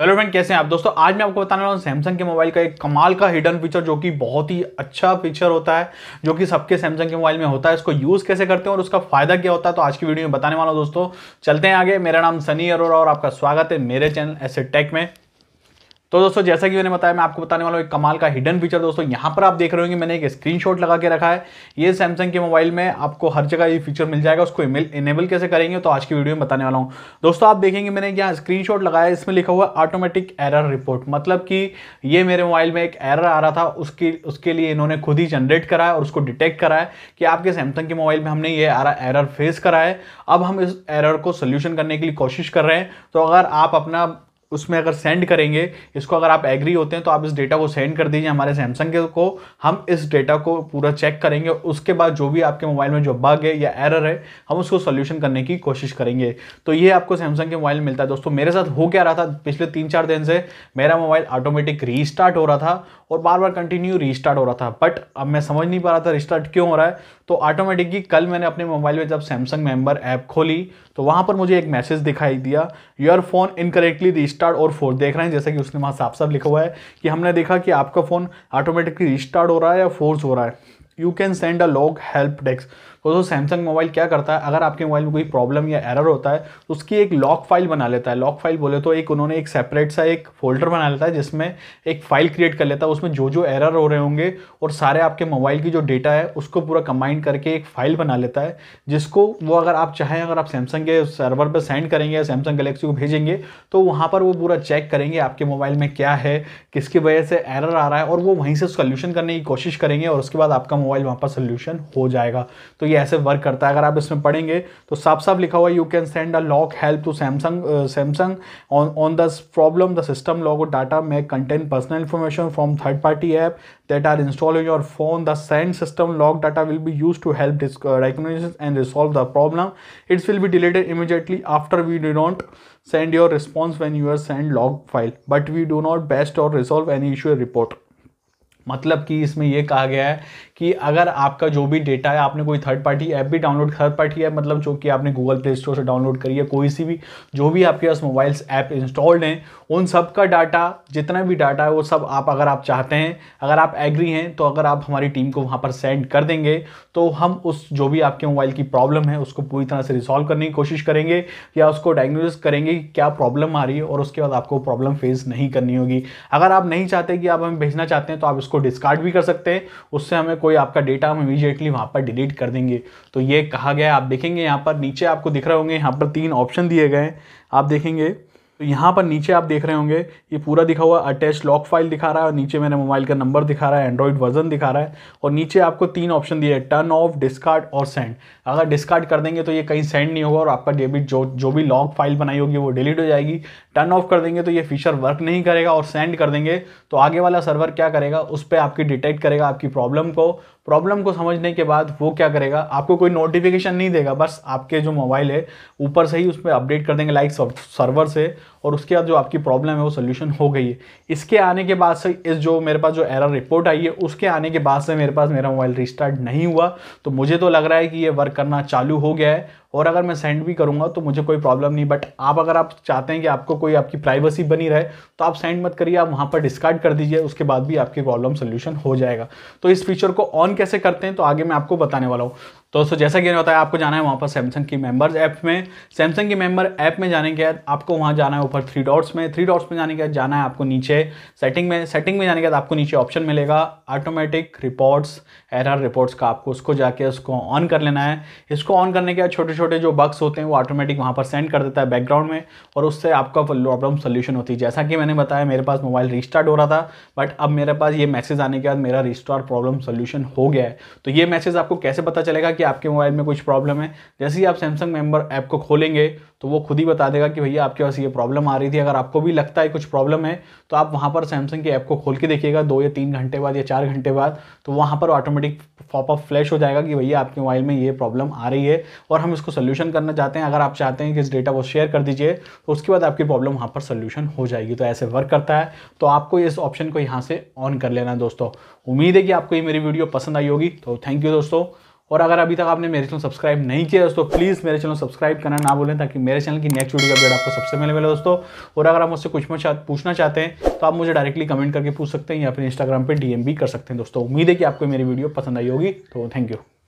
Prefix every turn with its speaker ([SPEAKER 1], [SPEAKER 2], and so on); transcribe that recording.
[SPEAKER 1] hello friend कैसे हैं आप दोस्तों आज मैं आपको बताने वाला हूँ सैमसंग के मोबाइल का एक कमाल का हिडन फीचर जो कि बहुत ही अच्छा फीचर होता है जो कि सबके सैमसंग के मोबाइल में होता है इसको यूज़ कैसे करते हैं और उसका फायदा क्या होता है तो आज की वीडियो में बताने वाला हूँ दोस्तों चलते हैं आगे मेरा नाम सनी अरोरा और आपका स्वागत है मेरे चैनल ऐसे टेक में तो दोस्तों जैसा कि मैंने बताया मैं आपको बताने वाला हूँ एक कमाल का हिडन फीचर दोस्तों यहाँ पर आप देख रहे होंगे मैंने एक स्क्रीनशॉट लगा के रखा है ये सैमसंग के मोबाइल में आपको हर जगह ये फीचर मिल जाएगा उसको इनेबल कैसे करेंगे तो आज की वीडियो में बताने वाला हूँ दोस्तों आप देखेंगे मैंने यहाँ स्क्रीन लगाया इसमें लिखा हुआ ऑटोमेटिक एरर रिपोर्ट मतलब कि ये मेरे मोबाइल में एक एरर आ रहा था उसकी उसके लिए इन्होंने खुद ही जनरेट कराया और उसको डिटेक्ट कराया कि आपके सैमसंग के मोबाइल में हमने ये एरर फेस करा है अब हम इस एरर को सोल्यूशन करने के लिए कोशिश कर रहे हैं तो अगर आप अपना उसमें अगर सेंड करेंगे इसको अगर आप एग्री होते हैं तो आप इस डेटा को सेंड कर दीजिए हमारे सैमसंग के को हम इस डेटा को पूरा चेक करेंगे उसके बाद जो भी आपके मोबाइल में जो बग है या एरर है हम उसको सोल्यूशन करने की कोशिश करेंगे तो ये आपको सैमसंग के मोबाइल मिलता है दोस्तों मेरे साथ हो क्या रहा था पिछले तीन चार दिन से मेरा मोबाइल ऑटोमेटिक रीस्टार्ट हो रहा था और बार बार कंटिन्यू रीस्टार्ट हो रहा था बट अब मैं समझ नहीं पा रहा था रिस्टार्ट क्यों हो रहा है तो ऑटोमेटिकली कल मैंने अपने मोबाइल में जब सैमसंग मेम्बर ऐप खोली तो वहाँ पर मुझे एक मैसेज दिखाई दिया योर फोन इनकरेक्टली रिस्ट रिस्टार्ट और फोर देख रहे हैं जैसा कि उसने वहाँ साफ साफ लिखा हुआ है कि हमने देखा कि आपका फ़ोन ऑटोमेटिकली रिस्टार्ट हो रहा है या फोर्स हो रहा है you can send a log help desk तो दोस्तों सैमसंग मोबाइल क्या करता है अगर आपके मोबाइल में कोई प्रॉब्लम या एरर होता है तो उसकी एक लॉक फाइल बना लेता है लॉक फाइल बोले तो एक उन्होंने एक सेपरेट सा एक फोल्डर बना लेता है जिसमें एक फाइल क्रिएट कर लेता है उसमें जो जो एरर हो रहे होंगे और सारे आपके मोबाइल की जो डेटा है उसको पूरा कंबाइन करके एक फाइल बना लेता है जिसको वो अगर आप चाहें अगर आप सैमसंग के सर्वर पर सेंड करेंगे या सैमसंग गलेक्सी को भेजेंगे तो वहाँ पर वो पूरा चेक करेंगे आपके मोबाइल में क्या है किसकी वजह से एरर आ रहा है और वो वहीं से सोल्यूशन करने की कोशिश करेंगे और उसके बाद आपका मोबाइल वहाँ पर सोल्यूशन हो जाएगा तो ये ऐसे वर्क करता है अगर आप इसमें पढ़ेंगे तो साफ साफ लिखा हुआ you can send a lock help to Samsung Samsung on on the problem the system lock data may content personal information from third party app that are install in your phone the send system lock data will be use to help recognise and resolve the problem it's will be deleted immediately after we do not send your response when you send lock file but we do not best और resolve any issue report मतलब कि इसमें यह कहा गया है कि अगर आपका जो भी डेटा है आपने कोई थर्ड पार्टी ऐप भी डाउनलोड थर्ड पार्टी ऐप मतलब जो कि आपने गूगल प्ले स्टोर से डाउनलोड करी है कोई सी भी जो भी आपके पास मोबाइल्स ऐप इंस्टॉल्ड हैं उन सब का डाटा जितना भी डाटा है वो सब आप अगर आप चाहते हैं अगर आप एग्री हैं तो अगर आप हमारी टीम को वहाँ पर सेंड कर देंगे तो हम उस जो भी आपके मोबाइल की प्रॉब्लम है उसको पूरी तरह से रिसॉल्व करने की कोशिश करेंगे या उसको डायग्नोसिस करेंगे कि क्या प्रॉब्लम आ रही है और उसके बाद आपको प्रॉब्लम फेस नहीं करनी होगी अगर आप नहीं चाहते कि आप हमें भेजना चाहते हैं तो आप इसको डिस्कार्ड भी कर सकते हैं उससे हमें कोई आपका डेटा हम इमीजिएटली वहाँ पर डिलीट कर देंगे तो ये कहा गया आप देखेंगे यहाँ पर नीचे आपको दिख रहे होंगे यहाँ पर तीन ऑप्शन दिए गए हैं आप देखेंगे तो यहाँ पर नीचे आप देख रहे होंगे ये पूरा दिखा हुआ अटैच लॉक फाइल दिखा रहा है और नीचे मेरे मोबाइल का नंबर दिखा रहा है एंड्रॉइड वर्जन दिखा रहा है और नीचे आपको तीन ऑप्शन दिए टर्न ऑफ डिस्कार्ड और सेंड अगर डिस्कार्ड कर देंगे तो ये कहीं सेंड नहीं होगा और आपका डेबिट जो जो भी लॉक फाइल बनाई होगी वो डिलीट हो जाएगी टर्न ऑफ कर देंगे तो ये फीचर वर्क नहीं करेगा और सेंड कर देंगे तो आगे वाला सर्वर क्या करेगा उस पर आपकी डिटेक्ट करेगा आपकी प्रॉब्लम को प्रॉब्लम को समझने के बाद वो क्या करेगा आपको कोई नोटिफिकेशन नहीं देगा बस आपके जो मोबाइल है ऊपर से ही उस पर अपडेट कर देंगे लाइक सर्वर से और उसके बाद जो आपकी प्रॉब्लम है वो सोल्यूशन हो गई है इसके आने के बाद से इस जो मेरे पास जो एरर रिपोर्ट आई है उसके आने के बाद से मेरे पास मेरा मोबाइल रिस्टार्ट नहीं हुआ तो मुझे तो लग रहा है कि ये वर्क करना चालू हो गया है और अगर मैं सेंड भी करूँगा तो मुझे कोई प्रॉब्लम नहीं बट आप अगर आप चाहते हैं कि आपको कोई आपकी प्राइवेसी बनी रहे तो आप सेंड मत करिए आप वहाँ पर डिस्कार्ड कर दीजिए उसके बाद भी आपकी प्रॉब्लम सोल्यूशन हो जाएगा तो इस फीचर को ऑन कैसे करते हैं तो आगे मैं आपको बताने वाला हूँ तो दोस्तों जैसा कि मैंने बताया आपको जाना है वहाँ पर सैमसंग की मेंबर्स ऐप में सैमसंग की मेंबर ऐप में जाने के बाद आपको वहाँ जाना है ऊपर थ्री डॉट्स में थ्री डॉट्स में जाने के बाद जाना है आपको नीचे सेटिंग में सेटिंग में जाने के बाद आपको नीचे ऑप्शन मिलेगा ऑटोमेटिक रिपोर्ट्स एरर रिपोर्ट्स का आपको उसको जाके उसको ऑन कर लेना है इसको ऑन करने के बाद छोटे छोटे जो बक्स होते हैं वो ऑटोमेटिक वहाँ पर सेंड कर देता है बैकग्राउंड में और उससे आपका प्रॉब्लम सोल्यूशन होती है जैसा कि मैंने बताया मेरे पास मोबाइल रिस्टार्ट हो रहा था बट अब मेरे पास ये मैसेज आने के बाद मेरा रिस्टार्ट प्रॉब्लम सोल्यूशन हो गया है तो ये मैसेज आपको कैसे पता चलेगा कि आपके मोबाइल में कुछ प्रॉब्लम है जैसे ही आप सैमसंग मेम्बर ऐप को खोलेंगे तो वो खुद ही बता देगा कि भैया आपके पास ये प्रॉब्लम आ रही थी अगर आपको भी लगता है कुछ प्रॉब्लम है तो आप वहाँ पर सैमसंग की ऐप को खोल के देखिएगा दो या तीन घंटे बाद या चार घंटे बाद तो वहाँ पर ऑटोमेटिक पॉपअप फ्लैश हो जाएगा कि भैया आपके मोबाइल में ये प्रॉब्लम आ रही है और हम इसको सोल्यूशन करना चाहते हैं अगर आप चाहते हैं कि इस डेटा को शेयर कर दीजिए तो उसके बाद आपकी प्रॉब्लम वहाँ पर सोल्यूशन हो जाएगी तो ऐसे वर्क करता है तो आपको इस ऑप्शन को यहाँ से ऑन कर लेना है दोस्तों उम्मीद है कि आपको ये मेरी वीडियो पसंद आई होगी तो थैंक यू दोस्तों और अगर अभी तक आपने मेरे चैनल सब्सक्राइब नहीं किया दोस्तों प्लीज़ मेरे चैनल सब्सक्राइब करना ना बोलें ताकि मेरे चैनल की नेक्स्ट वीडियो अपडेट आपको सबसे पहले मिले दोस्तों और अगर आप मुझसे कुछ पूछना चाहते हैं तो आप मुझे डायरेक्टली कमेंट करके पूछ सकते हैं या फिर इंस्टाग्राम पर डीएम भी कर सकते हैं दोस्तों उम्मीद है कि आपको मेरी वीडियो पसंद आई होगी तो थैंक यू